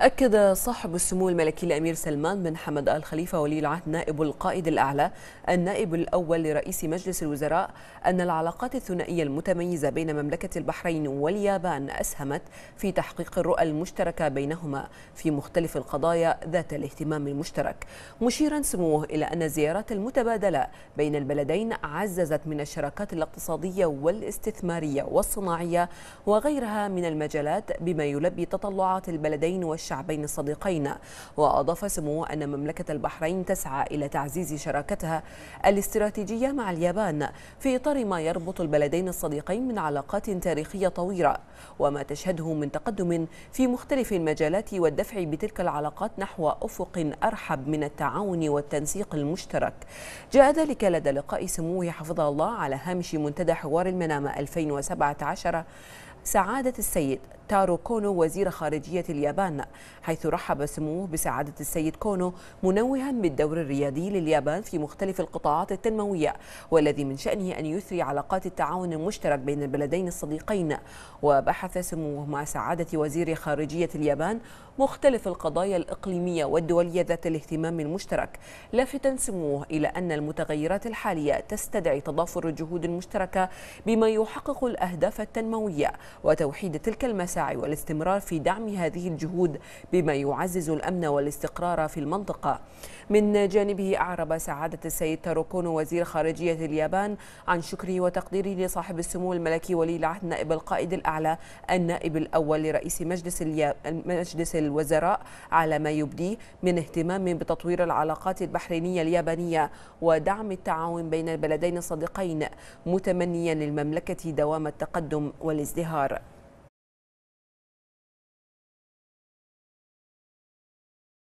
أكد صاحب السمو الملكي الأمير سلمان بن حمد آل خليفة ولي العهد نائب القائد الأعلى النائب الأول لرئيس مجلس الوزراء أن العلاقات الثنائية المتميزة بين مملكة البحرين واليابان أسهمت في تحقيق الرؤى المشتركة بينهما في مختلف القضايا ذات الاهتمام المشترك مشيرا سموه إلى أن الزيارات المتبادلة بين البلدين عززت من الشراكات الاقتصادية والاستثمارية والصناعية وغيرها من المجالات بما يلبي تطلعات البلدين والشراكات الشعبين الصديقين وأضاف سموه أن مملكة البحرين تسعى إلى تعزيز شراكتها الاستراتيجية مع اليابان في إطار ما يربط البلدين الصديقين من علاقات تاريخية طويلة وما تشهده من تقدم في مختلف المجالات والدفع بتلك العلاقات نحو أفق أرحب من التعاون والتنسيق المشترك جاء ذلك لدى لقاء سموه حفظه الله على هامش منتدى حوار المنامة 2017 سعادة السيد تارو كونو وزير خارجية اليابان حيث رحب سموه بسعادة السيد كونو منوها بالدور الريادي لليابان في مختلف القطاعات التنموية والذي من شأنه أن يثري علاقات التعاون المشترك بين البلدين الصديقين وبحث سموه مع سعادة وزير خارجية اليابان مختلف القضايا الإقليمية والدولية ذات الاهتمام المشترك لافتا سموه إلى أن المتغيرات الحالية تستدعي تضافر الجهود المشتركة بما يحقق الأهداف التنموية وتوحيد تلك المسائل السعي والاستمرار في دعم هذه الجهود بما يعزز الأمن والاستقرار في المنطقة من جانبه أعرب سعادة السيد تاروكونو وزير خارجية اليابان عن شكره وتقديره لصاحب السمو الملكي ولي العهد نائب القائد الأعلى النائب الأول لرئيس مجلس, الياب... مجلس الوزراء على ما يبديه من اهتمام بتطوير العلاقات البحرينية اليابانية ودعم التعاون بين البلدين الصديقين متمنيا للمملكة دوام التقدم والازدهار